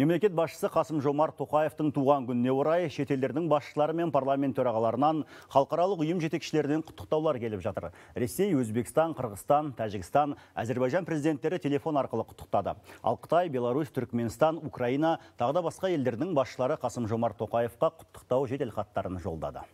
мемлекет басшысы қасым жомарт тоқаевтың туған күніне орай шетелдердің басшылары мен парламент төрағаларынан халықаралық ұйым жетекшілерінен құттықтаулар келіп жатыр ресей өзбекстан қырғызстан тәжікстан әзербайжан президенттері телефон арқылы құттықтады ал қытай беларусь түркменстан украина тағы да басқа елдердің басшылары қасым жомарт тоқаевқа құттықтау жеделхаттарын жолдады